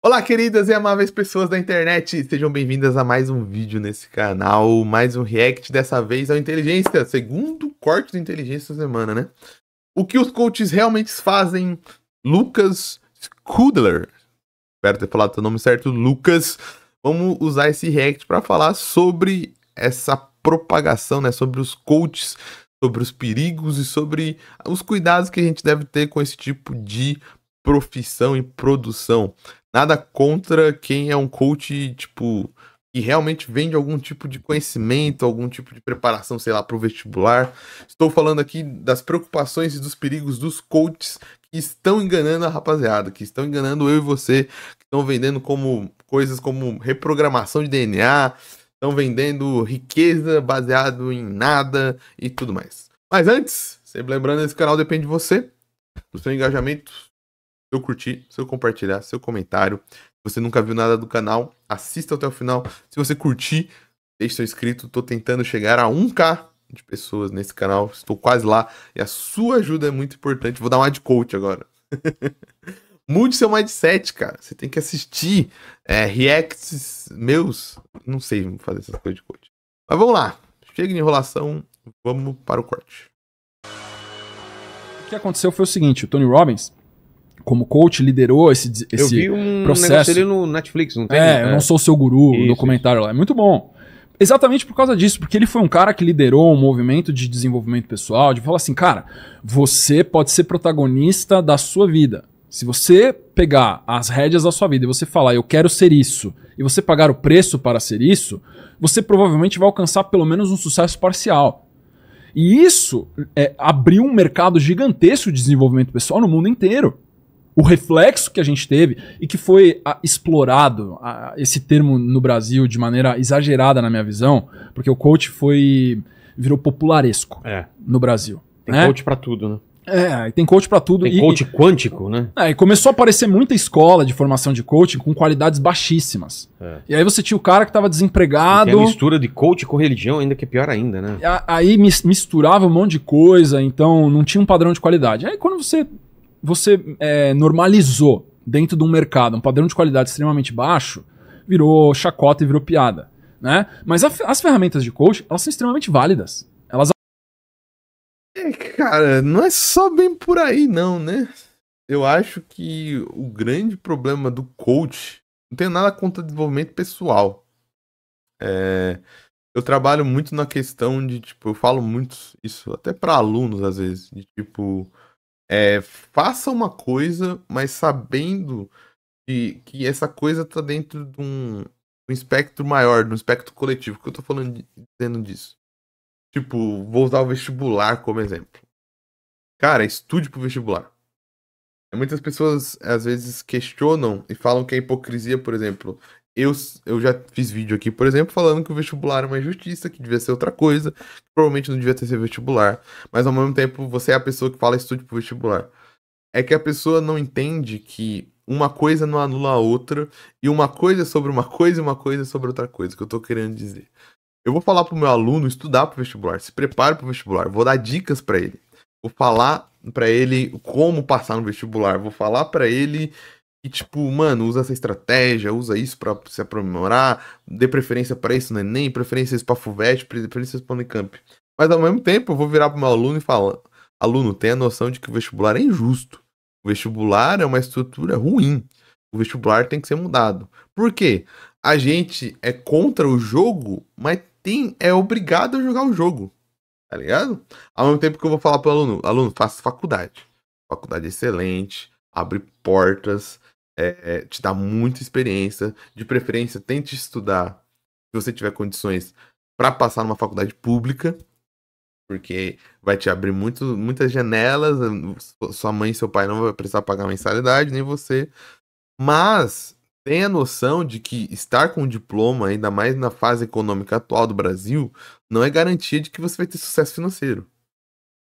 Olá, queridas e amáveis pessoas da internet, sejam bem-vindas a mais um vídeo nesse canal, mais um react, dessa vez ao Inteligência, segundo corte do Inteligência da semana, né? O que os coaches realmente fazem, Lucas Kudler, espero ter falado o nome certo, Lucas, vamos usar esse react para falar sobre essa propagação, né, sobre os coaches, sobre os perigos e sobre os cuidados que a gente deve ter com esse tipo de profissão e produção. Nada contra quem é um coach, tipo, que realmente vende algum tipo de conhecimento, algum tipo de preparação, sei lá, para o vestibular. Estou falando aqui das preocupações e dos perigos dos coaches que estão enganando a rapaziada, que estão enganando eu e você, que estão vendendo como coisas como reprogramação de DNA, estão vendendo riqueza baseado em nada e tudo mais. Mas antes, sempre lembrando, esse canal depende de você, do seu engajamento, seu curtir, seu compartilhar, seu comentário. Se você nunca viu nada do canal, assista até o final. Se você curtir, deixe seu inscrito. Tô tentando chegar a 1K de pessoas nesse canal. Estou quase lá. E a sua ajuda é muito importante. Vou dar uma de coach agora. Mude seu mindset, cara. Você tem que assistir é, reacts meus. Não sei fazer essas coisas de coach. Mas vamos lá. Chega de enrolação. Vamos para o corte. O que aconteceu foi o seguinte: o Tony Robbins como coach, liderou esse, esse processo. Eu vi um no Netflix, não tem? É, é, Eu Não Sou Seu Guru, isso, documentário isso. lá. É muito bom. Exatamente por causa disso, porque ele foi um cara que liderou um movimento de desenvolvimento pessoal, de falar assim, cara, você pode ser protagonista da sua vida. Se você pegar as rédeas da sua vida e você falar, eu quero ser isso, e você pagar o preço para ser isso, você provavelmente vai alcançar pelo menos um sucesso parcial. E isso é, abriu um mercado gigantesco de desenvolvimento pessoal no mundo inteiro o reflexo que a gente teve e que foi a, ah, explorado, a, ah, esse termo no Brasil de maneira exagerada na minha visão, porque o coach foi virou popularesco é. no Brasil. Tem né? coach para tudo, né? É, tem coach para tudo. Tem e, coach quântico, né? É, e começou a aparecer muita escola de formação de coaching com qualidades baixíssimas. É. E aí você tinha o cara que estava desempregado. E tem a mistura de coach com religião, ainda que é pior ainda, né? A, aí misturava um monte de coisa, então não tinha um padrão de qualidade. Aí quando você você é, normalizou dentro de um mercado um padrão de qualidade extremamente baixo, virou chacota e virou piada. Né? Mas a, as ferramentas de coach, elas são extremamente válidas. Elas. É, cara, não é só bem por aí, não, né? Eu acho que o grande problema do coach não tem nada contra desenvolvimento pessoal. É, eu trabalho muito na questão de, tipo, eu falo muito isso até para alunos às vezes, de tipo, é, faça uma coisa, mas sabendo que, que essa coisa tá dentro de um, um espectro maior, de um espectro coletivo. O que eu tô falando, dizendo disso? Tipo, vou usar o vestibular como exemplo. Cara, estude pro vestibular. Muitas pessoas às vezes questionam e falam que a hipocrisia, por exemplo, eu, eu já fiz vídeo aqui, por exemplo, falando que o vestibular é uma injustiça, que devia ser outra coisa, que provavelmente não devia ter sido vestibular. Mas ao mesmo tempo, você é a pessoa que fala estude pro vestibular. É que a pessoa não entende que uma coisa não anula a outra, e uma coisa é sobre uma coisa e uma coisa é sobre outra coisa, que eu tô querendo dizer. Eu vou falar pro meu aluno estudar pro vestibular, se prepare pro vestibular, vou dar dicas para ele. Vou falar para ele como passar no vestibular, vou falar para ele tipo, mano, usa essa estratégia, usa isso para se aprimorar, dê preferência para isso no né? Enem, preferências para FUVET, preferências para Unicamp. Mas ao mesmo tempo, eu vou virar pro meu aluno e falar: aluno, tem a noção de que o vestibular é injusto. O vestibular é uma estrutura ruim. O vestibular tem que ser mudado. Por quê? A gente é contra o jogo, mas tem é obrigado a jogar o jogo. Tá ligado? Ao mesmo tempo que eu vou falar pro aluno, aluno, faça faculdade. Faculdade é excelente, abre portas, é, é, te dá muita experiência. De preferência, tente estudar, se você tiver condições, para passar numa faculdade pública, porque vai te abrir muito, muitas janelas. Hum, sua mãe e seu pai não vão precisar pagar mensalidade, nem você. Mas tenha noção de que estar com um diploma, ainda mais na fase econômica atual do Brasil, não é garantia de que você vai ter sucesso financeiro.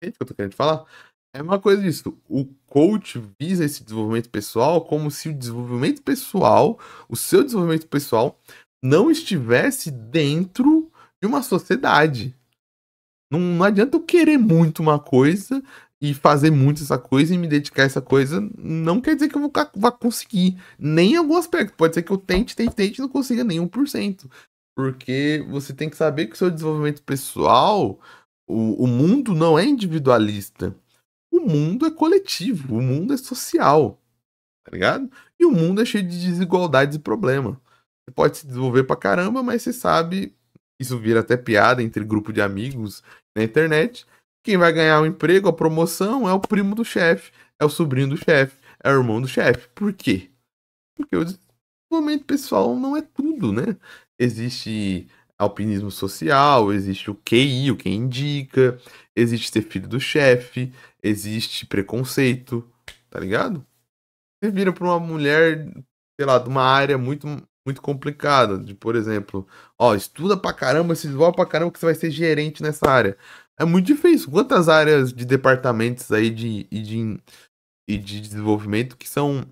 Entende é o que eu tô querendo falar? É uma coisa disso. O coach visa esse desenvolvimento pessoal como se o desenvolvimento pessoal, o seu desenvolvimento pessoal, não estivesse dentro de uma sociedade. Não, não adianta eu querer muito uma coisa e fazer muito essa coisa e me dedicar a essa coisa. Não quer dizer que eu vou, vá conseguir. Nem em algum aspecto. Pode ser que eu tente, tente, tente e não consiga nem cento Porque você tem que saber que o seu desenvolvimento pessoal, o, o mundo não é individualista o mundo é coletivo, o mundo é social, tá ligado? E o mundo é cheio de desigualdades e problema. Você pode se desenvolver pra caramba, mas você sabe, isso vira até piada entre grupo de amigos na internet. Quem vai ganhar o emprego, a promoção, é o primo do chefe, é o sobrinho do chefe, é o irmão do chefe. Por quê? Porque o desenvolvimento pessoal não é tudo, né? Existe alpinismo social, existe o QI, o que indica, existe ser filho do chefe, existe preconceito, tá ligado? Você vira pra uma mulher, sei lá, de uma área muito muito complicada, de por exemplo, ó, estuda pra caramba, se desenvolve pra caramba que você vai ser gerente nessa área. É muito difícil. Quantas áreas de departamentos aí de, e de, e de desenvolvimento que são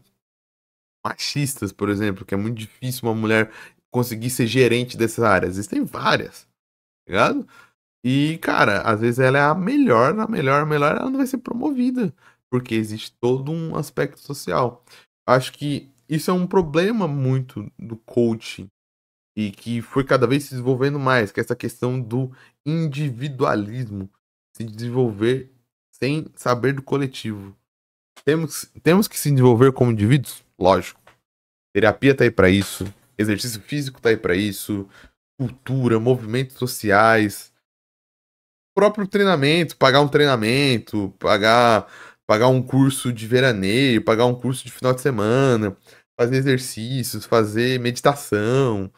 machistas, por exemplo, que é muito difícil uma mulher conseguir ser gerente dessas áreas. Existem várias, tá ligado? E, cara, às vezes ela é a melhor, a melhor, a melhor, ela não vai ser promovida, porque existe todo um aspecto social. Acho que isso é um problema muito do coaching e que foi cada vez se desenvolvendo mais, que é essa questão do individualismo se desenvolver sem saber do coletivo. Temos, temos que se desenvolver como indivíduos? Lógico. Terapia tá aí para isso. Exercício físico tá aí para isso, cultura, movimentos sociais, próprio treinamento, pagar um treinamento, pagar pagar um curso de veraneio, pagar um curso de final de semana, fazer exercícios, fazer meditação.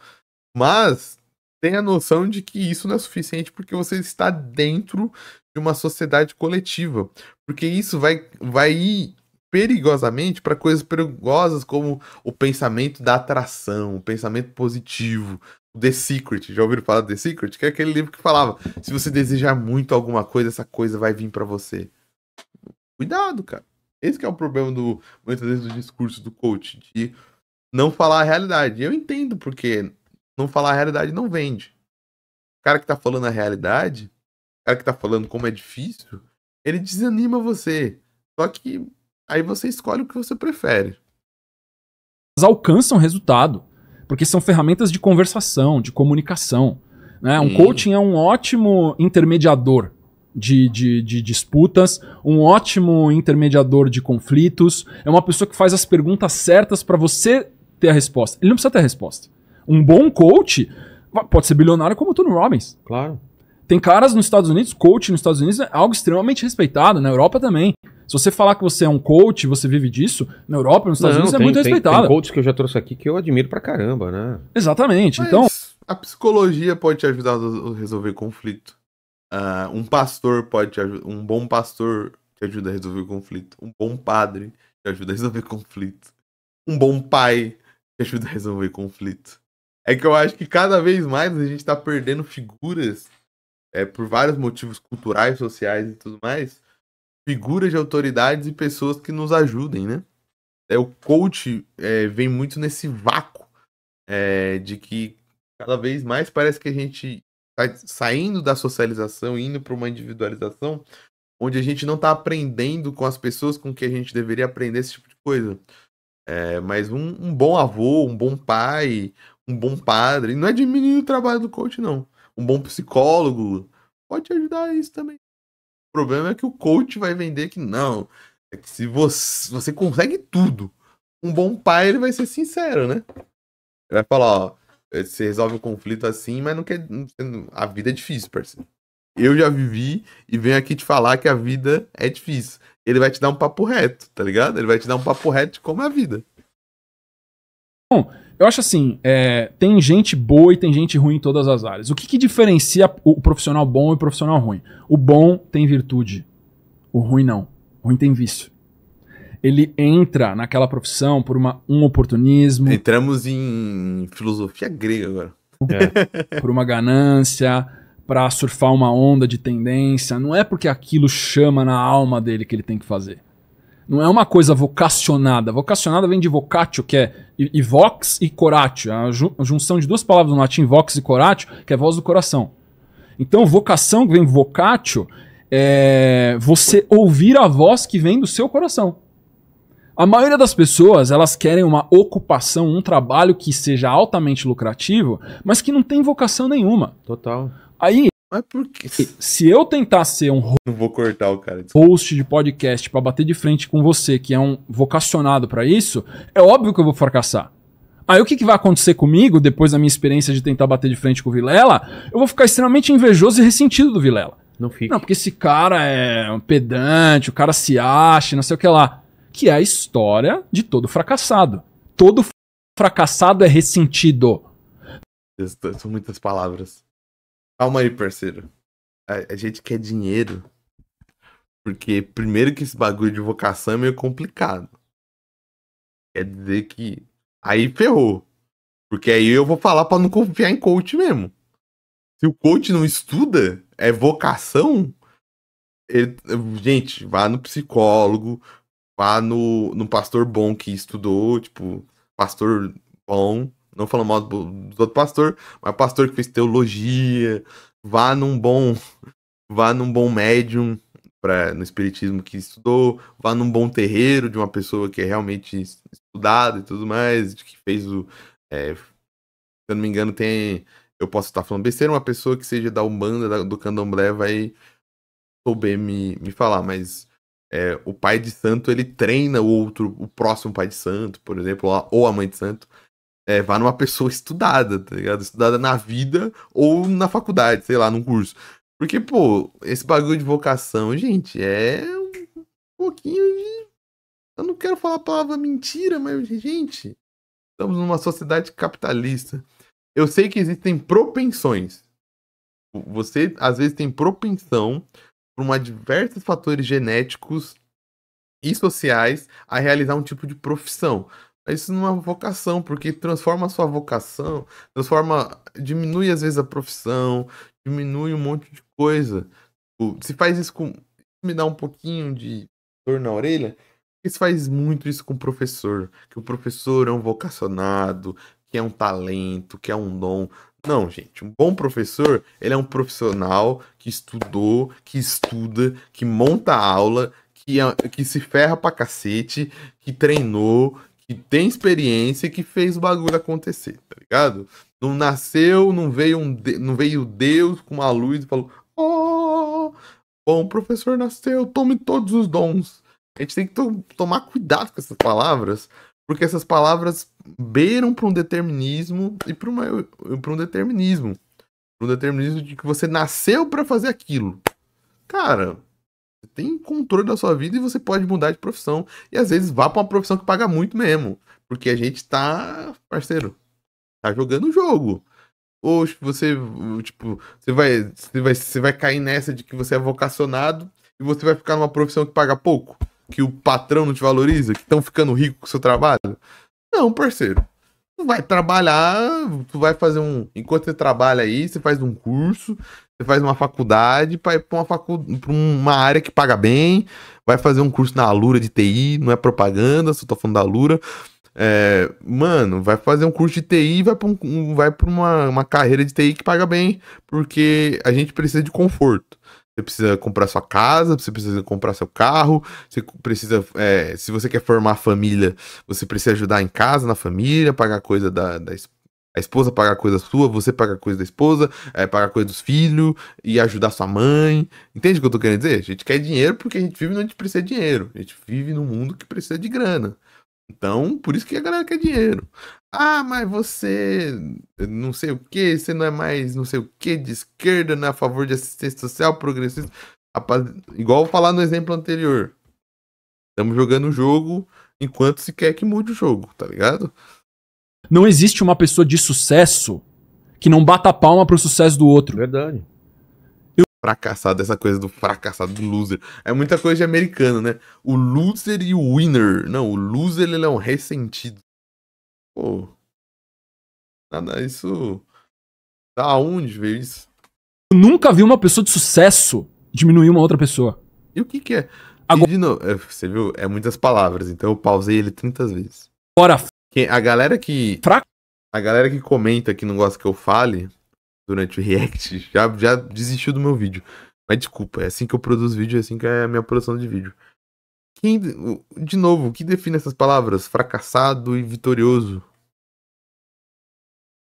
Mas tem a noção de que isso não é suficiente porque você está dentro de uma sociedade coletiva, porque isso vai vai perigosamente para coisas perigosas como o pensamento da atração, o pensamento positivo, The Secret. Já ouviram falar do The Secret? Que é aquele livro que falava: se você desejar muito alguma coisa, essa coisa vai vir para você. Cuidado, cara. Esse é o problema do muitas vezes do discurso do coach de não falar a realidade. Eu entendo porque não falar a realidade não vende. O cara que tá falando a realidade, o cara que tá falando como é difícil, ele desanima você. Só que Aí você escolhe o que você prefere. Alcançam resultado, porque são ferramentas de conversação, de comunicação. Né? Um hum. coaching é um ótimo intermediador de, de, de, disputas, um ótimo intermediador de conflitos, é uma pessoa que faz as perguntas certas para você ter a resposta. Ele não precisa ter a resposta. Um bom coach pode ser bilionário como o Tony Robbins. Claro. Tem caras nos Estados Unidos, coach nos Estados Unidos é algo extremamente respeitado, na Europa também. Se você falar que você é um coach, você vive disso, na Europa, nos Estados não, Unidos é tem, é muito tem, respeitado. Tem coaches que eu já trouxe aqui que eu admiro pra caramba, né? Exatamente. Mas então. A psicologia pode te ajudar a resolver conflito. Uh, um pastor pode te ajudar. Um bom pastor te ajuda a resolver conflito. Um bom padre te ajuda a resolver conflito. Um bom pai te ajuda a resolver conflito. É que eu acho que cada vez mais a gente tá perdendo figuras é, por vários motivos culturais, sociais e tudo mais, figuras de autoridades e pessoas que nos ajudem, né? É, o coach é, vem muito nesse vácuo é, de que cada vez mais parece que a gente está saindo da socialização, indo para uma individualização, onde a gente não está aprendendo com as pessoas com que a gente deveria aprender esse tipo de coisa. É, mas um, um, bom avô, um bom pai, um bom padre, não é diminuir o trabalho do coach, não. Um bom psicólogo pode ajudar isso também problema é que o coach vai vender que não. É que se você, você consegue tudo, um bom pai ele vai ser sincero, né? Ele vai falar, ó, eh, você resolve o um conflito assim, mas não quer. Não, a vida é difícil, parceiro. Eu já vivi e venho aqui te falar que a vida é difícil. Ele vai te dar um papo reto, tá ligado? Ele vai te dar um papo reto de como é a vida. Bom, eu acho assim, é, tem gente boa e tem gente ruim em todas as áreas. O que, que diferencia o profissional bom e o profissional ruim? O bom tem virtude, o ruim não. O ruim tem vício ele entra naquela profissão por uma, um oportunismo. Entramos em filosofia grega agora. É. por uma ganância, para surfar uma onda de tendência. Não é porque aquilo chama na alma dele que ele tem que fazer. Não é uma coisa vocacionada. Vocacionada vem de vocatio, que é e vox e coratio. É a, ju a junção de duas palavras no latim, vox e coratio, que é voz do coração. Então, vocação, que vem vocatio, é você ouvir a voz que vem do seu coração. A maioria das pessoas, elas querem uma ocupação, um trabalho que seja altamente lucrativo, mas que não tem vocação nenhuma. Total. Aí mas por quê? Se eu tentar ser um Não vou cortar o cara. host de podcast para bater de frente com você, que é um vocacionado para isso, é óbvio que eu vou fracassar. Aí o que, que vai acontecer comigo depois da minha experiência de tentar bater de frente com o Vilela? Eu vou ficar extremamente invejoso e ressentido do Vilela. Não fica. Não, porque esse cara é um pedante, o cara se acha, não sei o que lá. Que é a história de todo fracassado. Todo fracassado é ressentido. São muitas palavras. Calma aí, parceiro. A, a, gente quer dinheiro. Porque, primeiro, que esse bagulho de vocação é meio complicado. Quer dizer que. Aí ferrou. Porque aí eu vou falar para não confiar em coach mesmo. Se o coach não estuda, é vocação. Ele... Gente, vá no psicólogo, vá no, no pastor bom que estudou, tipo, pastor bom não falando mal do, do outro pastor, mas pastor que fez teologia, vá num bom, vá num bom médium para no espiritismo que estudou, vá num bom terreiro de uma pessoa que é realmente estudada e tudo mais, que fez o, é, se eu não me engano tem, eu posso estar falando besteira, uma pessoa que seja da umbanda, da, do candomblé vai souber me, me falar, mas é, o pai de santo ele treina o outro, o próximo pai de santo, por exemplo, ou a mãe de santo é, vá numa pessoa estudada, tá ligado? Estudada na vida ou na faculdade, sei lá, num curso. Porque, pô, esse bagulho de vocação, gente, é um pouquinho de. Eu não quero falar a palavra mentira, mas, gente, estamos numa sociedade capitalista. Eu sei que existem propensões. Você, às vezes, tem propensão por uma diversos fatores genéticos e sociais a realizar um tipo de profissão. Isso numa é vocação, porque transforma a sua vocação, transforma, diminui às vezes a profissão, diminui um monte de coisa. Tipo, se faz isso com. Me dá um pouquinho de dor na orelha, porque se faz muito isso com o professor. Que o professor é um vocacionado, que é um talento, que é um dom. Não, gente, um bom professor, ele é um profissional que estudou, que estuda, que monta aula, que, é, que se ferra pra cacete, que treinou, que tem experiência que fez o bagulho acontecer, tá ligado? Não nasceu, não veio, um de... não veio Deus com uma luz e falou: Oh, bom, professor nasceu, tome todos os dons. A gente tem que to tomar cuidado com essas palavras, porque essas palavras beiram para um determinismo e para um determinismo. Para um determinismo de que você nasceu para fazer aquilo. Cara, tem controle da sua vida e você pode mudar de profissão. E às vezes vá para uma profissão que paga muito mesmo. Porque a gente tá, parceiro, tá jogando o jogo. Ou você, tipo, você vai, você vai, você vai cair nessa de que você é vocacionado e você vai ficar numa profissão que paga pouco, que o patrão não te valoriza, que estão ficando ricos com o seu trabalho. Não, parceiro vai trabalhar, tu vai fazer um. Enquanto você trabalha aí, você faz um curso, você faz uma faculdade para ir pra uma, facu... uma área que paga bem, vai fazer um curso na Alura de TI, não é propaganda, só tô falando da Alura. É, mano, vai fazer um curso de TI e vai para um, vai pra uma, uma carreira de TI que paga bem, porque a gente precisa de conforto. Você precisa comprar sua casa, você precisa comprar seu carro, você precisa. É, se você quer formar família, você precisa ajudar em casa, na família, pagar coisa da, da a esposa, pagar coisa sua, você pagar coisa da esposa, é, pagar coisa dos filhos e ajudar sua mãe. Entende o que eu tô querendo dizer? A gente quer dinheiro porque a gente vive onde precisa de dinheiro. A gente vive num mundo que precisa de grana. Então, por isso que a galera quer dinheiro. Ah, mas você eh, não sei o que, você não é mais não sei o que de esquerda, não é a favor de assistência social, progressista. Rapaz, igual falar no exemplo anterior. Estamos jogando o jogo enquanto se quer que mude o jogo, tá ligado? Não existe uma pessoa de sucesso que não bata a palma pro sucesso do outro. Verdade fracassado, essa coisa do fracassado, do loser. É muita coisa de americano, né? O loser e o winner. Não, o loser ele é um ressentido. Pô. Nada, isso. Da tá onde veio isso? Eu nunca vi uma pessoa de sucesso diminuir uma outra pessoa. E o que que é? Agora... novo, é, você viu? É muitas palavras, então eu pausei ele 30 vezes. Bora. A galera que. Fraco. A galera que comenta que não gosta que eu fale, durante o react, já, já desistiu do meu vídeo. Mas desculpa, é assim que eu produzo vídeo, é assim que é a minha produção de vídeo. Quem, de novo, o que define essas palavras? Fracassado e vitorioso.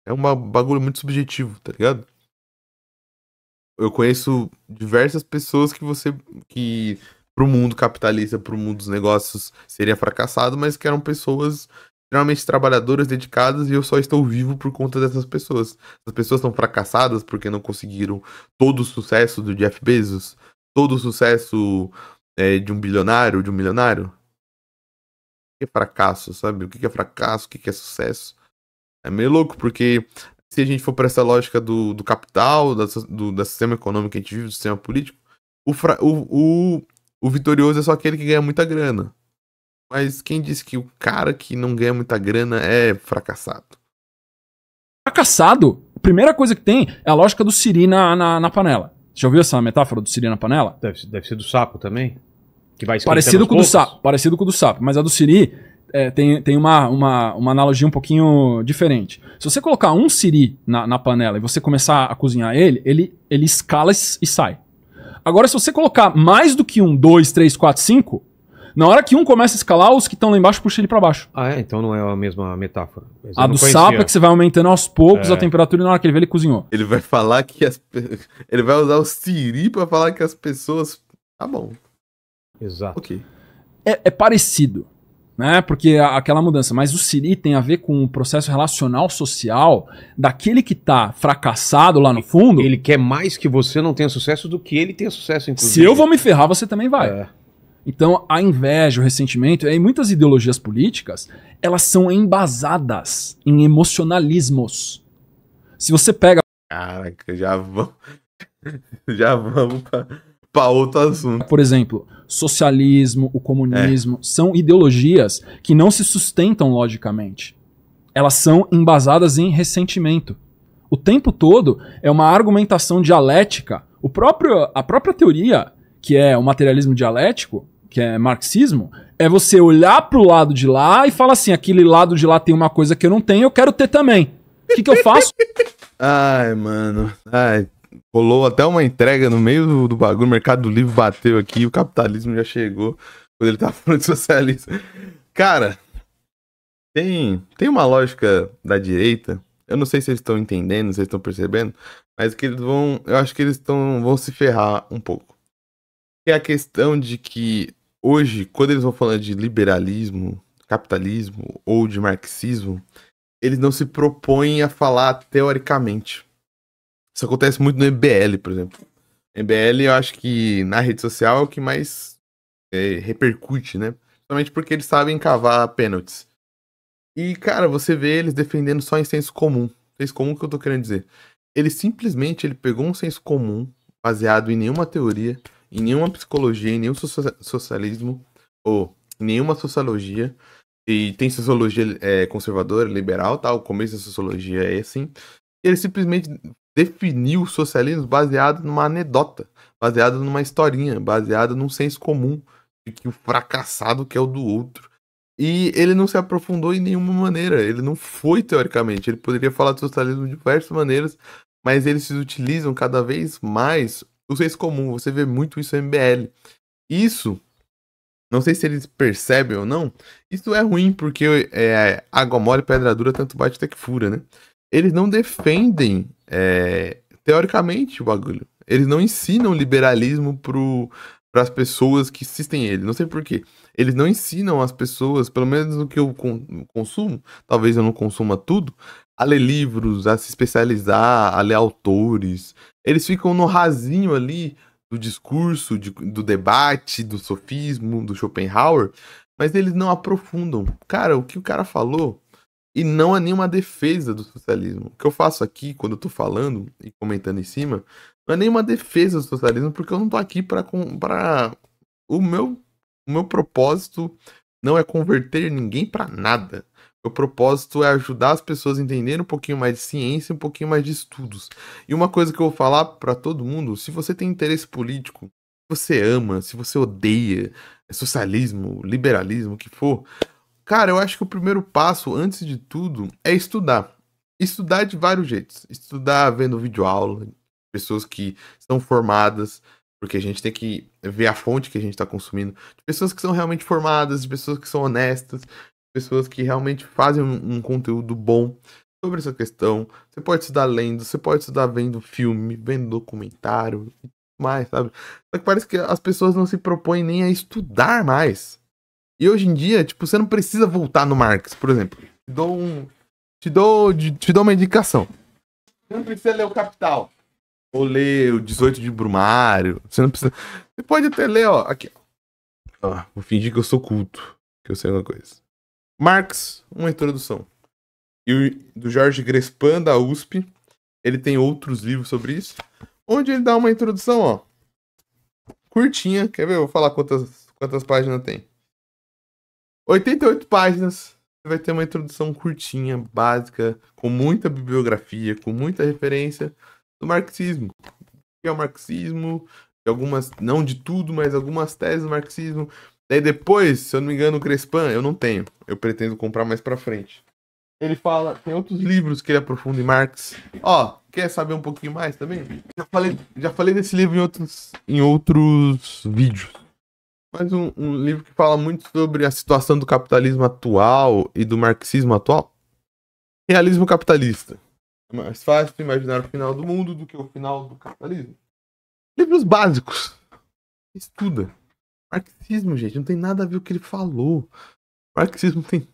É um bagulho muito subjetivo, tá ligado? Eu conheço diversas pessoas que você. que pro mundo capitalista, pro mundo dos negócios, seria fracassado, mas que eram pessoas extremamente trabalhadoras, dedicadas, e eu só estou vivo por conta dessas pessoas. As pessoas são fracassadas porque não conseguiram todo o sucesso do Jeff Bezos, todo o sucesso é, de um bilionário, de um milionário. O que é fracasso, sabe? O que é fracasso, o que é sucesso? É meio louco, porque se a gente for para essa lógica do, do capital, da, do, do sistema econômico que a gente vive, do sistema político, o, fra, o, o, o vitorioso é só aquele que ganha muita grana. Mas quem diz que o cara que não ganha muita grana é fracassado? Fracassado? A primeira coisa que tem é a lógica do Siri na, na, na panela. Já ouviu essa metáfora do Siri na panela? Deve, deve ser do sapo também. Que vai Parecido com o do sapo. Parecido com o do sapo. Mas a do Siri é, tem, tem uma, uma, uma analogia um pouquinho diferente. Se você colocar um Siri na, na panela e você começar a cozinhar ele, ele, ele escala e sai. Agora, se você colocar mais do que um, dois, três, quatro, cinco, na hora que um começa a escalar, os que estão lá embaixo puxam ele para baixo. Ah, é? Então não é a mesma metáfora. Mas a do sapo é que você vai aumentando aos poucos é. a temperatura e na hora que ele vê, ele cozinhou. Ele vai falar que as. Ele vai usar o Siri para falar que as pessoas. Tá bom. Exato. Ok. É, é parecido, né? Porque aquela mudança. Mas o Siri tem a ver com o processo relacional social daquele que tá fracassado lá no fundo. Ele quer mais que você não tenha sucesso do que ele tenha sucesso, inclusive. Se eu vou me ferrar, você também vai. É. Então, a inveja, o ressentimento e muitas ideologias políticas, elas são embasadas em emocionalismos. Se você pega. Caraca, já vamos. Já vamos para outro assunto. Por exemplo, socialismo, o comunismo, é. são ideologias que não se sustentam logicamente. Elas são embasadas em ressentimento. O tempo todo é uma argumentação dialética. O próprio, a própria teoria que é o materialismo dialético, que é marxismo, é você olhar para o lado de lá e falar assim: aquele lado de lá tem uma coisa que eu não tenho, eu quero ter também. O que, que eu faço? Ai, mano. Ai, rolou até uma entrega no meio do, bagulho, o Mercado Livre bateu aqui, o capitalismo já chegou quando ele tá falando de socialismo. Cara, tem, tem uma lógica da direita, eu não sei se eles estão entendendo, se eles estão percebendo, mas que eles vão, eu acho que eles tão, vão se ferrar um pouco é a questão de que hoje, quando eles vão falando de liberalismo, capitalismo ou de marxismo, eles não se propõem a falar teoricamente. Isso acontece muito no MBL, por exemplo. MBL, eu acho que na rede social é o que mais é, repercute, né? Principalmente porque eles sabem cavar pênaltis. E, cara, você vê eles defendendo só em senso comum. Senso comum que eu tô querendo dizer. Ele simplesmente ele pegou um senso comum, baseado em nenhuma teoria, em nenhuma psicologia, em nenhum socialismo, ou em nenhuma sociologia, e tem sociologia é, conservadora, liberal, tal, tá? o começo da sociologia é assim, ele simplesmente definiu o socialismo baseado numa anedota, baseado numa historinha, baseado num senso comum de que o fracassado que é o do outro. E ele não se aprofundou em nenhuma maneira, ele não foi teoricamente, ele poderia falar de socialismo de diversas maneiras, mas eles se utilizam cada vez mais do senso é comum. Você vê muito isso em MBL. Isso, não sei se eles percebem ou não, isso é ruim, porque é, água mole, pedra dura, tanto bate até que fura, né? Eles não defendem, é, teoricamente, o bagulho. Eles não ensinam liberalismo pro para as pessoas que assistem ele. Não sei porquê. Eles não ensinam as pessoas, pelo menos o que eu consumo, talvez eu não consuma tudo, a ler livros, a se especializar, a ler autores. Eles ficam no rasinho ali do discurso, de, do debate, do sofismo, do Schopenhauer, mas eles não aprofundam. Cara, o que o cara falou, e não há nenhuma defesa do socialismo. O que eu faço aqui, quando eu tô falando e comentando em cima, não é nenhuma defesa do socialismo, porque eu não tô aqui para pra... O meu, o meu propósito não é converter ninguém para nada. Meu propósito é ajudar as pessoas a entenderem um pouquinho mais de ciência, um pouquinho mais de estudos. E uma coisa que eu vou falar para todo mundo: se você tem interesse político, se você ama, se você odeia é socialismo, liberalismo, o que for, cara, eu acho que o primeiro passo, antes de tudo, é estudar. Estudar de vários jeitos. Estudar vendo videoaula, pessoas que são formadas, porque a gente tem que ver a fonte que a gente está consumindo, de pessoas que são realmente formadas, de pessoas que são honestas, pessoas que realmente fazem um, um conteúdo bom sobre essa questão. Você pode estudar lendo, você pode estudar vendo filme, vendo documentário e mais, sabe? Só que parece que as pessoas não se propõem nem a estudar mais. E hoje em dia, tipo, você não precisa voltar no Marx, por exemplo. Te dou um. Te dou, te dou uma indicação. Você não precisa ler o Capital. Ou ler o 18 de Brumário. Você não precisa. Você pode até ler, ó. Aqui. Ó, vou fingir que eu sou culto. Que eu sei uma coisa. Marx, uma introdução. E o, do Jorge Grespan, da USP. Ele tem outros livros sobre isso. Onde ele dá uma introdução, ó. Curtinha. Quer ver? Eu vou falar quantas, quantas páginas tem. 88 páginas. Você vai ter uma introdução curtinha, básica, com muita bibliografia, com muita referência do marxismo. O que é o marxismo? De algumas, não de tudo, mas algumas teses do marxismo Daí depois, se eu não me engano, o Crespan, eu não tenho. Eu pretendo comprar mais pra frente. Ele fala, tem outros livros que ele aprofunda em Marx. Ó, quer saber um pouquinho mais também? Já falei, já falei desse livro em outros, em outros vídeos. Mas um, um livro que fala muito sobre a situação do capitalismo atual e do marxismo atual. Realismo capitalista. É mais fácil imaginar o final do mundo do que o final do capitalismo. Livros básicos. Estuda. Marxismo, gente, não tem nada a ver o que ele falou. Marxismo tem.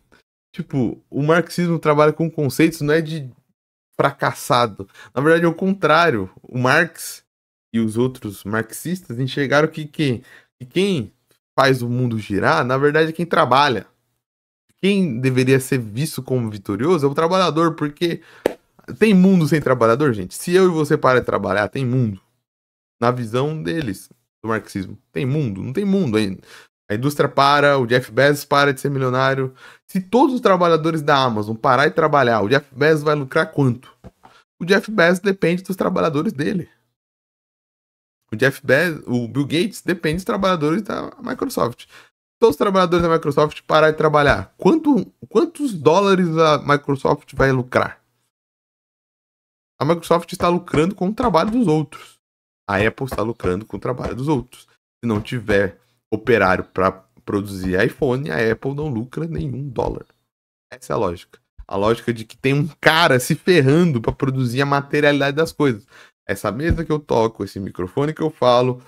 Tipo, o marxismo trabalha com conceitos, não é de fracassado. Na verdade, é o contrário. O Marx e os outros marxistas enxergaram que, que, que quem faz o mundo girar, na verdade, é quem trabalha. Quem deveria ser visto como vitorioso é o trabalhador, porque tem mundo sem trabalhador, gente. Se eu e você parar de trabalhar, tem mundo. Na visão deles do marxismo. Tem mundo, não tem mundo ainda. A indústria para, o Jeff Bezos para de ser milionário. Se todos os trabalhadores da Amazon parar de trabalhar, o Jeff Bezos vai lucrar quanto? O Jeff Bezos depende dos trabalhadores dele. O Jeff Bezos, o Bill Gates depende dos trabalhadores da Microsoft. Todos os trabalhadores da Microsoft parar de trabalhar. Quanto, quantos dólares a Microsoft vai lucrar? A Microsoft está lucrando com o trabalho dos outros a Apple está lucrando com o trabalho dos outros. Se não tiver operário para produzir iPhone, a Apple não lucra nenhum dólar. Essa é a lógica. A lógica de que tem um cara se ferrando para produzir a materialidade das coisas. Essa mesa que eu toco, esse microfone que eu falo,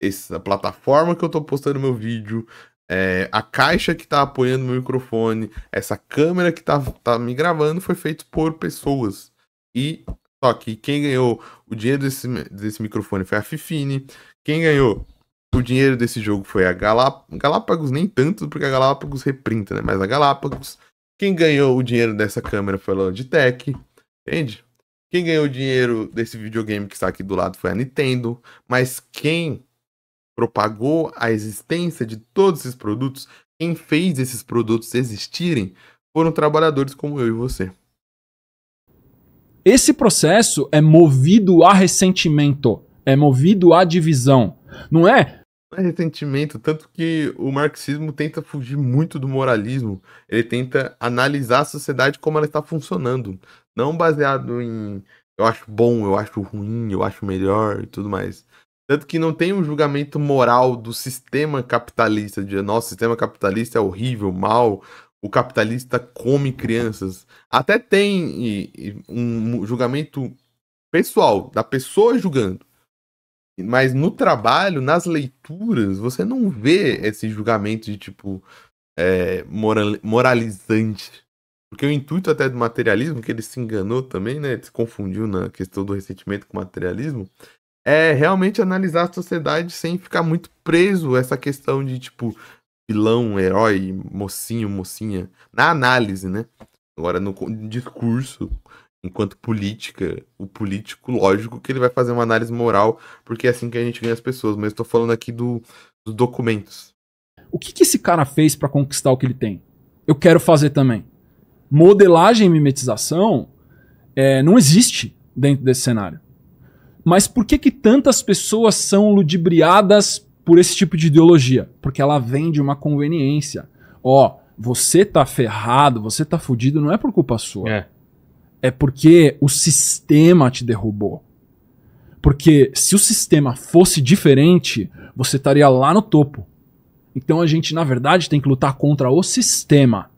essa plataforma que eu estou postando meu vídeo, é, a caixa que está apoiando meu microfone, essa câmera que está tá me gravando foi feito por pessoas. E só que quem ganhou o dinheiro desse, desse microfone foi a Fifine. Quem ganhou o dinheiro desse jogo foi a Galá... Galápagos, nem tanto, porque a Galápagos reprinta, né? Mas a Galápagos. Quem ganhou o dinheiro dessa câmera foi a Logitech, entende? Quem ganhou o dinheiro desse videogame que está aqui do lado foi a Nintendo. Mas quem propagou a existência de todos esses produtos, quem fez esses produtos existirem, foram trabalhadores como eu e você. Esse processo é movido a ressentimento, é movido a divisão. Não é, é ressentimento, tanto que o marxismo tenta fugir muito do moralismo. Ele tenta analisar a sociedade como ela está funcionando, não baseado em eu acho bom, eu acho ruim, eu acho melhor e tudo mais. Tanto que não tem um julgamento moral do sistema capitalista, de nosso sistema capitalista é horrível, mal, o capitalista come crianças. Até tem e, e, um julgamento pessoal, da pessoa julgando. Mas no trabalho, nas leituras, você não vê esse julgamento de tipo é, moralizante. Porque o intuito até do materialismo, que ele se enganou também, né? Ele se confundiu na questão do ressentimento com o materialismo, é realmente analisar a sociedade sem ficar muito preso a essa questão de, tipo, vilão, herói, mocinho, mocinha. Na análise, né? Agora, no discurso, enquanto política, o político, lógico que ele vai fazer uma análise moral, porque é assim que a gente ganha as pessoas. Mas estou falando aqui do, dos documentos. O que, que esse cara fez para conquistar o que ele tem? Eu quero fazer também. Modelagem e mimetização é, não existe dentro desse cenário. Mas por que, que tantas pessoas são ludibriadas por esse tipo de ideologia, porque ela vem de uma conveniência. Ó, você tá ferrado, você tá fudido, não é por culpa sua. É. é porque o sistema te derrubou. Porque se o sistema fosse diferente, você estaria lá no topo. Então a gente, na verdade, tem que lutar contra o sistema.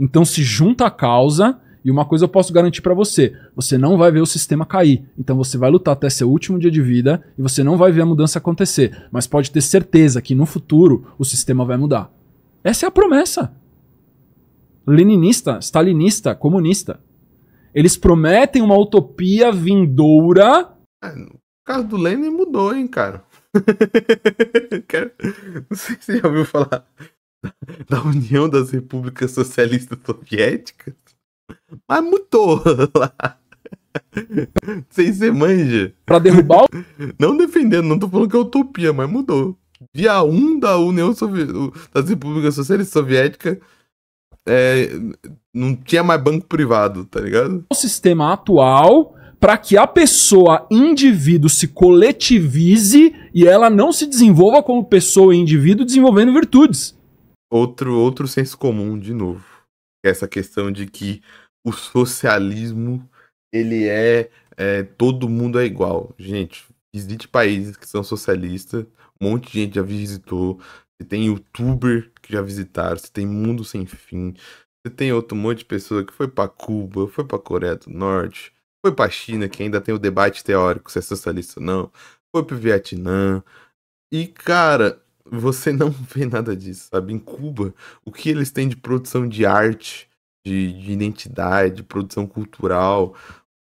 Então se junta a causa e uma coisa eu posso garantir para você: você não vai ver o sistema cair. Então você vai lutar até seu último dia de vida e você não vai ver a mudança acontecer. Mas pode ter certeza que no futuro o sistema vai mudar. Essa é a promessa. Leninista, stalinista, comunista. Eles prometem uma utopia vindoura. Ah, o caso do Lenin mudou, hein, cara. Não sei se você já ouviu falar da União das Repúblicas Socialistas Soviéticas. Mas mutou lá. Sem ser manja. Pra derrubar o... Não defendendo, não tô falando que é utopia, mas mudou. Dia 1 da União Soviética, das Repúblicas Socialista Soviética, é, não tinha mais banco privado, tá ligado? O sistema atual para que a pessoa, indivíduo, se coletivize e ela não se desenvolva como pessoa e indivíduo desenvolvendo virtudes. Outro, outro senso comum, de novo essa questão de que o socialismo ele é, é, todo mundo é igual. Gente, visite países que são socialistas, um monte de gente já visitou. Você tem youtuber que já visitaram, você tem mundo sem fim. Você tem outro monte de pessoa que foi para Cuba, foi para Coreia do Norte, foi para China, que ainda tem o debate teórico se é socialista ou não, foi para Vietnã. E cara, você não vê nada disso, sabe? Em Cuba, o que eles têm de produção de arte, de, de identidade, de produção cultural,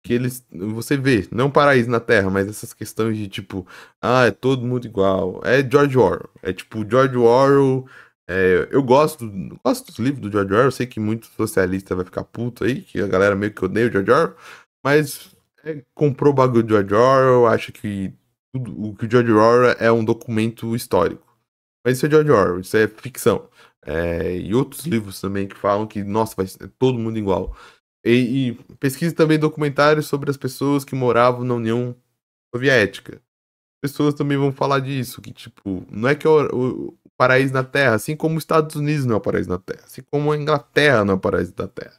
que eles. Você vê, não paraíso na Terra, mas essas questões de tipo, ah, é todo mundo igual. É George Orwell. É tipo, George Orwell. É, eu gosto, gosto dos livros do George Orwell. Sei que muito socialista vai ficar puto aí, que a galera meio que odeia o George Orwell. Mas é, comprou o bagulho do George Orwell, acha que tudo, o que o George Orwell é um documento histórico. Mas isso é George Orwell, isso é ficção. É, e outros livros também que falam que, nossa, vai ser todo mundo igual. E, e pesquise também documentários sobre as pessoas que moravam na União Soviética. Pessoas também vão falar disso, que, tipo, não é que o, o paraíso na Terra, assim como os Estados Unidos não é o paraíso na Terra, assim como a Inglaterra não é o paraíso da Terra,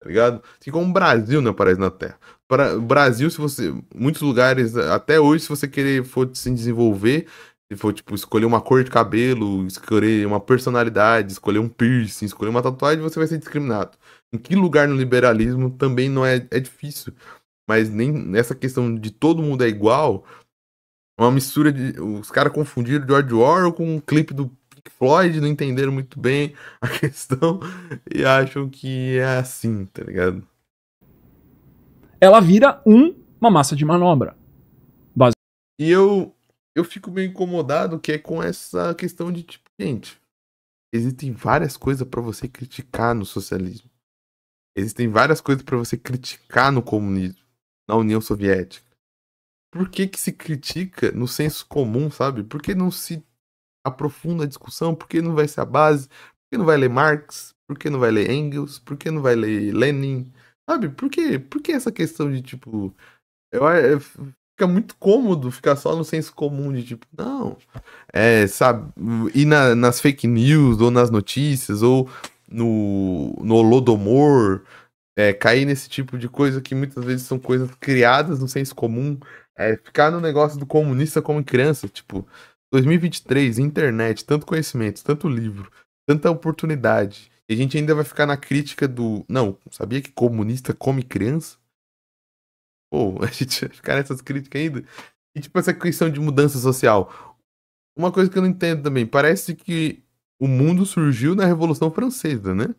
tá ligado? Assim como o Brasil não é o paraíso na Terra. Para, o Brasil, se você. Muitos lugares, até hoje, se você querer for se desenvolver, se for, tipo, escolher uma cor de cabelo, escolher uma personalidade, escolher um piercing, escolher uma tatuagem, você vai ser discriminado. Em que lugar no liberalismo também não é, é difícil. Mas nem nessa questão de todo mundo é igual, é uma mistura de. Os caras confundiram George Orwell com um clipe do Pink Floyd, não entenderam muito bem a questão e acham que é assim, tá ligado? Ela vira um, uma massa de manobra. E eu eu fico meio incomodado que é com essa questão de tipo, gente, existem várias coisas para você criticar no socialismo. Existem várias coisas para você criticar no comunismo, na União Soviética. Por que que se critica no senso comum, sabe? Por que não se aprofunda a discussão? Por que não vai ser a base? Por que não vai ler Marx? Por que não vai ler Engels? Por que não vai ler Lenin? Sabe? Por que, por que essa questão de tipo eu, eu fica muito cômodo ficar só no senso comum de tipo, não. É, sabe, e na, nas fake news, ou nas notícias, ou no, no lodomor, é, cair nesse tipo de coisa que muitas vezes são coisas criadas no senso comum, é, ficar no negócio do comunista como criança, tipo, 2023, internet, tanto conhecimento, tanto livro, tanta oportunidade, e a gente ainda vai ficar na crítica do, não, sabia que comunista come criança? Pô, a gente vai ficar nessas críticas ainda. E tipo, essa questão de mudança social. Uma coisa que eu não entendo também, parece que o mundo surgiu na Revolução Francesa, né?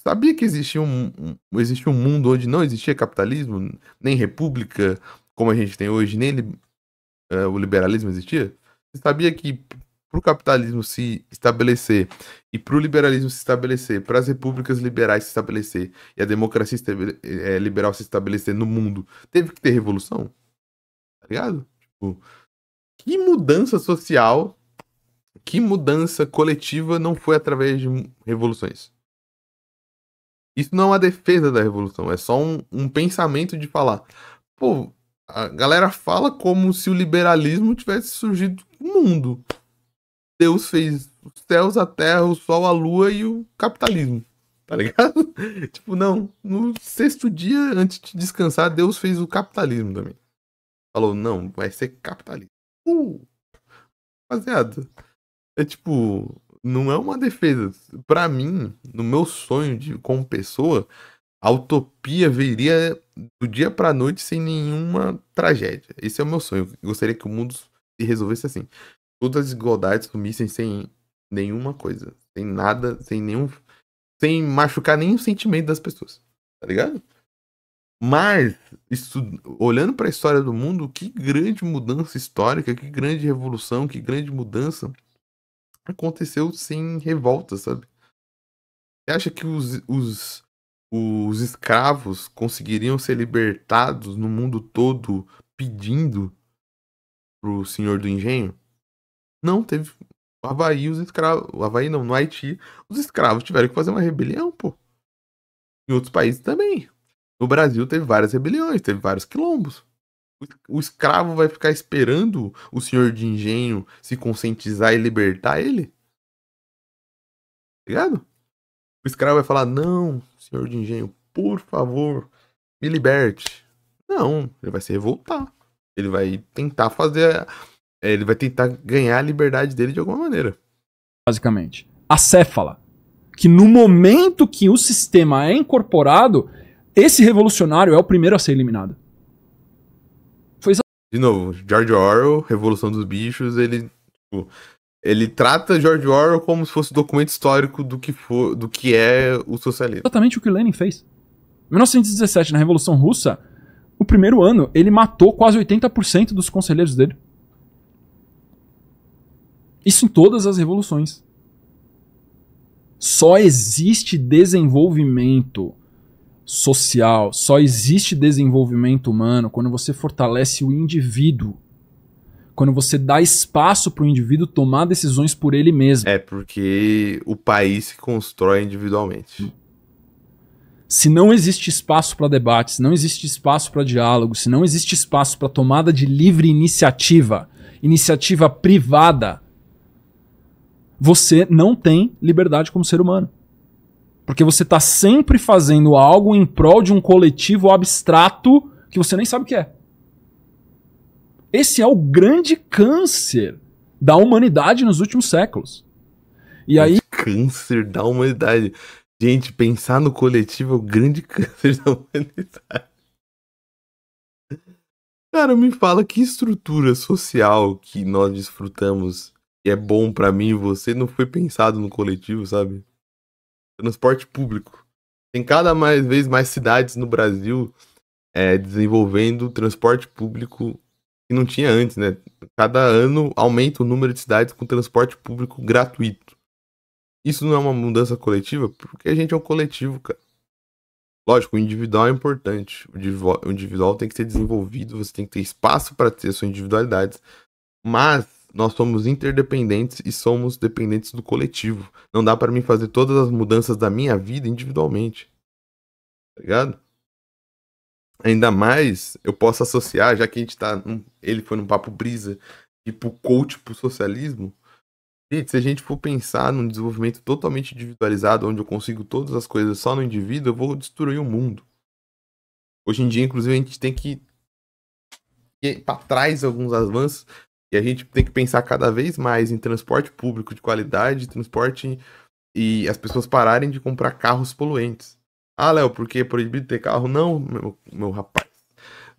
Sabia que existia um, um, existia um mundo onde não existia capitalismo, nem república, como a gente tem hoje, nem li, uh, o liberalismo existia? Você sabia que para o capitalismo se estabelecer e para o liberalismo se estabelecer, para as repúblicas liberais se estabelecer e a democracia é, liberal se estabelecer no mundo, teve que ter revolução? Tá ligado? Tipo, que mudança social, que mudança coletiva não foi através de revoluções? Isso não é uma defesa da revolução, é só um, um pensamento de falar. Pô, a galera fala como se o liberalismo tivesse surgido no mundo. Deus fez os céus, a terra, o sol, a lua e o capitalismo. Tá ligado? tipo, não. No sexto dia, antes de descansar, Deus fez o capitalismo também. Falou, não, vai ser capitalismo. Uh, rapaziada. É tipo, não é uma defesa. Para mim, no meu sonho de como pessoa, a utopia viria do dia para noite sem nenhuma tragédia. Esse é o meu sonho. Eu gostaria que o mundo se resolvesse assim todas as igualdades sumissem sem nenhuma coisa, sem nada, sem nenhum. sem machucar nenhum sentimento das pessoas, tá ligado? Mas, isso, olhando para a história do mundo, que grande mudança histórica, que grande revolução, que grande mudança aconteceu sem revolta, sabe? Você acha que os, os, os escravos conseguiriam ser libertados no mundo todo pedindo pro senhor do engenho? Não, teve. O Havaí, os escravos. O Havaí não, no Haiti, os escravos tiveram que fazer uma rebelião, pô. Em outros países também. No Brasil teve várias rebeliões, teve vários quilombos. O escravo vai ficar esperando o senhor de engenho se conscientizar e libertar ele? Tá ligado? O escravo vai falar: Não, senhor de engenho, por favor, me liberte. Não, ele vai se revoltar. Ele vai tentar fazer é, ele vai tentar ganhar a liberdade dele de alguma maneira. Basicamente. Céfala, Que no momento que o sistema é incorporado, esse revolucionário é o primeiro a ser eliminado. Foi De novo, George Orwell, Revolução dos Bichos, ele. Tipo, ele trata George Orwell como se fosse documento histórico do que, for, do que é o socialismo. Exatamente o que Lenin fez. Em 1917, na Revolução Russa, o primeiro ano, ele matou quase 80% dos conselheiros dele. Isso em todas as revoluções. Só existe desenvolvimento social, só existe desenvolvimento humano quando você fortalece o indivíduo. Quando você dá espaço para o indivíduo tomar decisões por ele mesmo. É porque o país se constrói individualmente. Hum. Se não existe espaço para debate, se não existe espaço para diálogo, se não existe espaço para tomada de livre iniciativa, iniciativa privada, você não tem liberdade como ser humano. Porque você está sempre fazendo algo em prol de um coletivo abstrato que você nem sabe o que é. Esse é o grande câncer da humanidade nos últimos séculos. E aí. Câncer da humanidade. Gente, pensar no coletivo é o grande câncer da humanidade. Cara, me fala que estrutura social que nós desfrutamos que é bom para mim e você não foi pensado no coletivo, sabe? Transporte público. Tem cada mais, vez mais cidades no Brasil é, desenvolvendo transporte público que não tinha antes, né? Cada ano aumenta o número de cidades com transporte público gratuito. Isso não é uma mudança coletiva? Porque a gente é um coletivo, cara. Lógico, o individual é importante. O individual tem que ser desenvolvido, você tem que ter espaço para ter suas individualidades. Mas nós somos interdependentes e somos dependentes do coletivo. Não dá para mim fazer todas as mudanças da minha vida individualmente. Tá ligado? Ainda mais eu posso associar, já que a gente tá. Num, ele foi num papo brisa, tipo coach pro socialismo. Gente, se a gente for pensar num desenvolvimento totalmente individualizado, onde eu consigo todas as coisas só no indivíduo, eu vou destruir o mundo. Hoje em dia, inclusive, a gente tem que ir para trás alguns avanços e a gente tem que pensar cada vez mais em transporte público de qualidade, transporte e as pessoas pararem de comprar carros poluentes. Ah, Léo, por que é proibido ter carro? Não, meu, meu rapaz.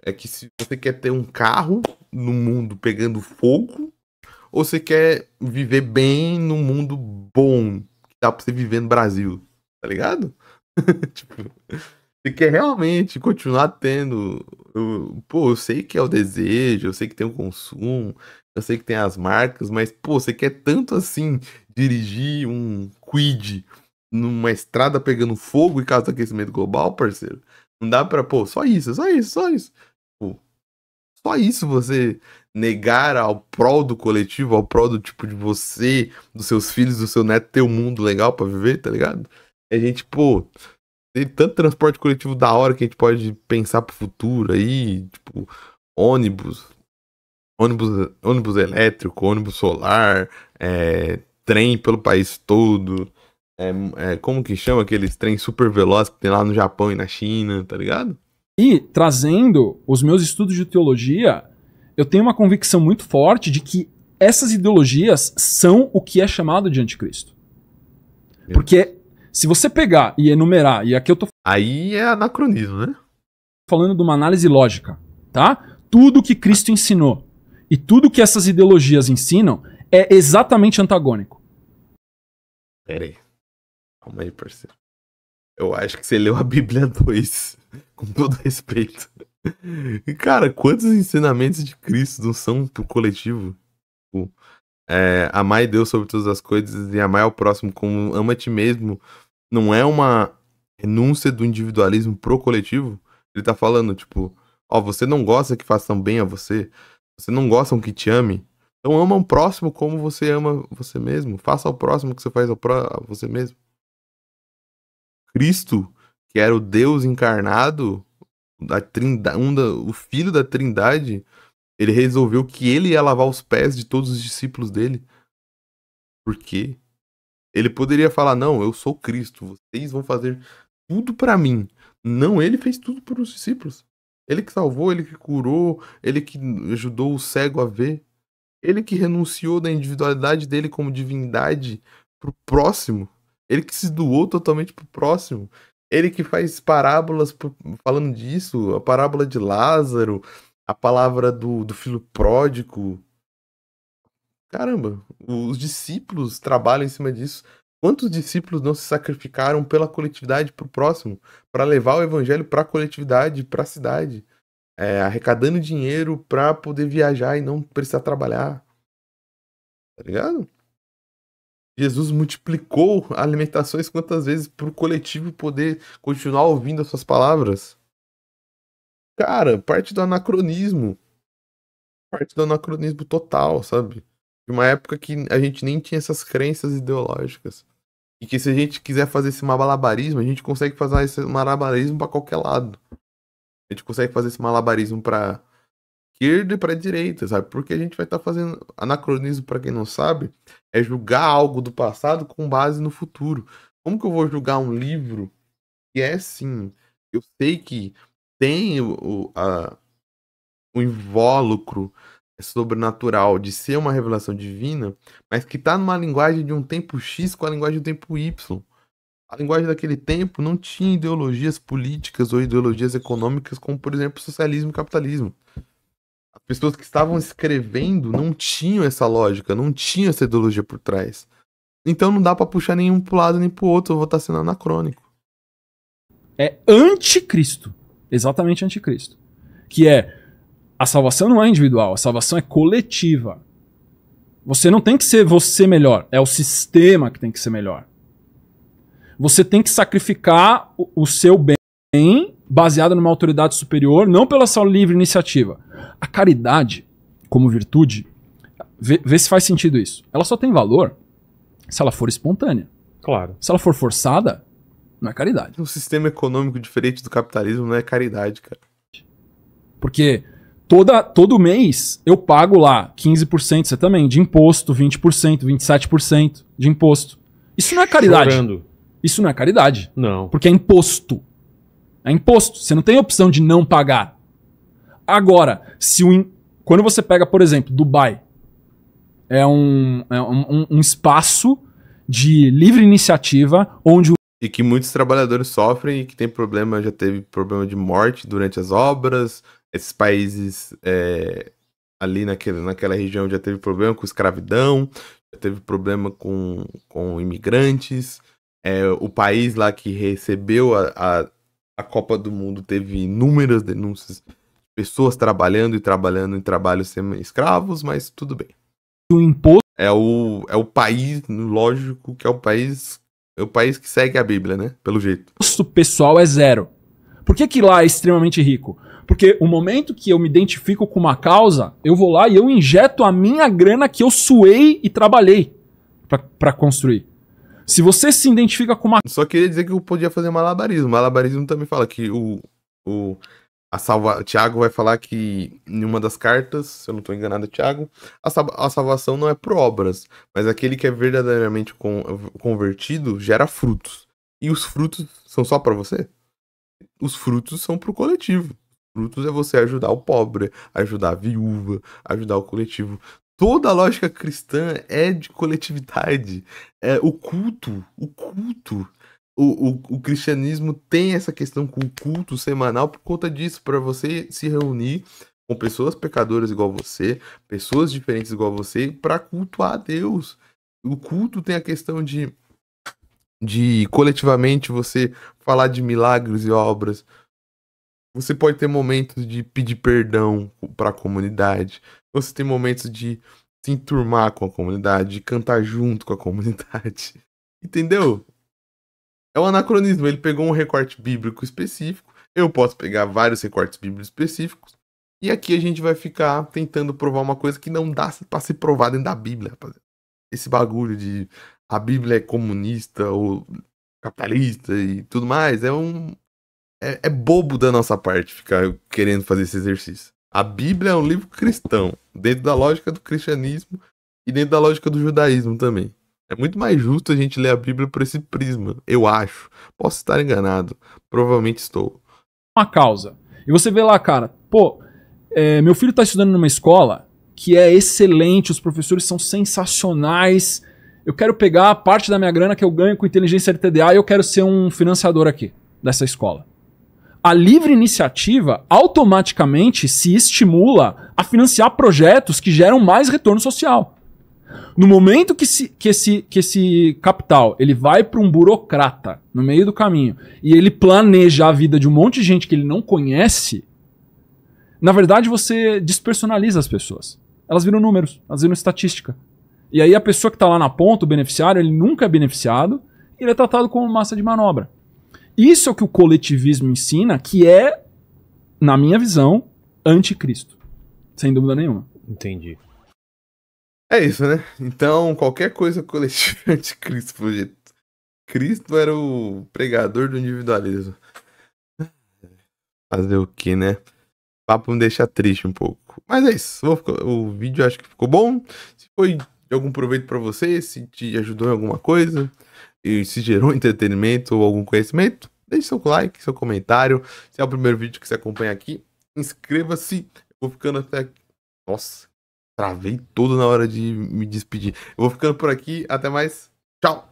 É que se você quer ter um carro no mundo pegando fogo, ou você quer viver bem no mundo bom, que dá pra você viver no Brasil, tá ligado? tipo, você quer realmente continuar tendo. Eu, pô, eu sei que é o desejo, eu sei que tem o consumo, eu sei que tem as marcas, mas, pô, você quer tanto assim dirigir um Quid numa estrada pegando fogo e caso do aquecimento global, parceiro? Não dá pra, pô, só isso, só isso, só isso. Pô, só isso você negar ao prol do coletivo, ao prol do tipo de você, dos seus filhos, do seu neto ter um mundo legal para viver, tá ligado? a gente, pô, tem tanto transporte coletivo da hora que a gente pode pensar pro futuro aí, tipo, ônibus, ônibus, ônibus elétrico, ônibus solar, é, trem pelo país todo. É, é, como que chama aqueles trens super velozes que tem lá no Japão e na China, tá ligado? E trazendo os meus estudos de teologia, eu tenho uma convicção muito forte de que essas ideologias são o que é chamado de anticristo. Meu Porque Deus. se você pegar e enumerar, e aqui eu tô. Aí é anacronismo, né? Falando de uma análise lógica, tá? Tudo que Cristo ensinou e tudo que essas ideologias ensinam é exatamente antagônico. Peraí, Calma aí, parceiro. Eu acho que você leu a Bíblia 2, com todo respeito. E Cara, quantos ensinamentos de Cristo não são pro coletivo? Tipo, é, amar a Deus sobre todas as coisas e amar ao próximo como ama a ti mesmo não é uma renúncia do individualismo pro coletivo. Ele tá falando, tipo, ó, você não gosta que façam bem a você, você não gosta que te ame? Então ama o próximo como você ama você mesmo. Faça ao próximo que você faz ao pró a você mesmo. Cristo, que era o Deus encarnado, da trindade, um da, o filho da Trindade, ele resolveu que ele ia lavar os pés de todos os discípulos dele. Por quê? Ele poderia falar: "Não, eu sou Cristo, vocês vão fazer tudo para mim". Não, ele fez tudo para os discípulos. Ele que salvou, ele que curou, ele que ajudou o cego a ver. Ele que renunciou da individualidade dele como divindade pro próximo. Ele que se doou totalmente pro próximo. Ele que faz parábolas falando disso, a parábola de Lázaro, a palavra do, do filho pródigo. Caramba, os discípulos trabalham em cima disso. Quantos discípulos não se sacrificaram pela coletividade para o próximo, para levar o evangelho para a coletividade, para a cidade, é, arrecadando dinheiro para poder viajar e não precisar trabalhar? Tá ligado? Jesus multiplicou alimentações quantas vezes para o coletivo poder continuar ouvindo as suas palavras? Cara, parte do anacronismo. Parte do anacronismo total, sabe? De uma época que a gente nem tinha essas crenças ideológicas. E que se a gente quiser fazer esse malabarismo, a gente consegue fazer esse malabarismo para qualquer lado. A gente consegue fazer esse malabarismo para esquerda e para direita, sabe? Porque a gente vai estar tá fazendo anacronismo para quem não sabe, é julgar algo do passado com base no futuro. Como que eu vou julgar um livro que é sim, eu sei que tem o, a, o invólucro sobrenatural, de ser uma revelação divina, mas que está numa linguagem de um tempo X com a linguagem do tempo Y. A linguagem daquele tempo não tinha ideologias políticas ou ideologias econômicas como, por exemplo, socialismo e capitalismo. As pessoas que estavam escrevendo não tinham essa lógica, não tinham essa ideologia por trás. Então não dá para puxar nenhum pro lado nem pro outro, eu vou estar sendo anacrônico. É anticristo. Exatamente anticristo. Que é a salvação não é individual, a salvação é coletiva. Você não tem que ser você melhor, é o sistema que tem que ser melhor. Você tem que sacrificar o, seu bem baseado numa autoridade superior, não pela sua livre iniciativa. A caridade, como virtude, vê, vê se faz sentido isso. Ela só tem valor se ela for espontânea. Claro. Se ela for forçada, não é caridade. Um sistema econômico diferente do capitalismo não é caridade, cara. Porque toda, todo mês eu pago lá 15%, você também, de imposto, 20%, 27% de imposto. Isso não é caridade. Chorando. Isso não é caridade. Não. Porque é imposto. É imposto. Você não tem opção de não pagar. Agora, se o in... quando você pega, por exemplo, Dubai, é um, é um, um espaço de livre iniciativa onde o e que muitos trabalhadores sofrem e que tem problema, já teve problema de morte durante as obras, esses países é, ali naquele, naquela região já teve problema com escravidão, já teve problema com, com imigrantes. É, o país lá que recebeu a, a, a Copa do Mundo teve inúmeras denúncias de pessoas trabalhando e trabalhando em trabalhos escravos, mas tudo bem. O imposto é o, é o país, lógico que é o país é o país que segue a Bíblia, né? Pelo jeito. O pessoal é zero. Por que, que lá é extremamente rico? Porque o momento que eu me identifico com uma causa, eu vou lá e eu injeto a minha grana que eu suei e trabalhei para construir. Se você se identifica com uma. Só queria dizer que eu podia fazer malabarismo. Malabarismo também fala que o. o a salva... Tiago vai falar que em uma das cartas, se eu não estou enganado, é Tiago, a, a salvação não é por obras, mas aquele que é verdadeiramente con... convertido gera frutos. E os frutos são só para você? Os frutos são pro coletivo frutos é você ajudar o pobre, ajudar a viúva, ajudar o coletivo. Toda a lógica cristã é de coletividade. É o culto, o culto. O, o, o cristianismo tem essa questão com o culto semanal por conta disso, para você se reunir com pessoas pecadoras igual você, pessoas diferentes igual você, para cultuar a Deus. O culto tem a questão de de coletivamente você falar de milagres e obras, você pode ter momentos de pedir perdão para a comunidade. Você tem momentos de se enturmar com a comunidade, de cantar junto com a comunidade. Entendeu? É um anacronismo. Ele pegou um recorte bíblico específico. Eu posso pegar vários recortes bíblicos específicos. E aqui a gente vai ficar tentando provar uma coisa que não dá para ser provada dentro da Bíblia, rapaziada. Esse bagulho de a Bíblia é comunista ou capitalista e tudo mais é um, é, é bobo da nossa parte ficar querendo fazer esse exercício. A Bíblia é um livro cristão, dentro da lógica do cristianismo e dentro da lógica do judaísmo também. É muito mais justo a gente ler a Bíblia por esse prisma, eu acho. Posso estar enganado, provavelmente estou. Uma causa. E você vê lá, cara, pô, é, meu filho está estudando numa escola que é excelente, os professores são sensacionais. Eu quero pegar a parte da minha grana que eu ganho com inteligência TDA e eu quero ser um financiador aqui dessa escola a livre iniciativa automaticamente se estimula a financiar projetos que geram mais retorno social. No momento que, se, que, esse, que esse capital ele vai para um burocrata no meio do caminho e ele planeja a vida de um monte de gente que ele não conhece, na verdade você despersonaliza as pessoas. Elas viram números, elas viram estatística. E aí a pessoa que está lá na ponta, o beneficiário, ele nunca é beneficiado e ele é tratado como massa de manobra. Isso é o que o coletivismo ensina, que é, na minha visão, anticristo. Sem dúvida nenhuma. Entendi. É isso, né? Então, qualquer coisa coletiva é anticristo, por jeito. Cristo era o pregador do individualismo. Fazer o que, né? papo me deixa triste um pouco. Mas é isso. O vídeo acho que ficou bom. Se foi de algum proveito para você, se te ajudou em alguma coisa, e se gerou entretenimento ou algum conhecimento, deixe seu like, seu comentário. Se é o primeiro vídeo que você acompanha aqui, inscreva-se. vou ficando até aqui. Nossa, travei todo na hora de me despedir. Eu vou ficando por aqui. Até mais. Tchau!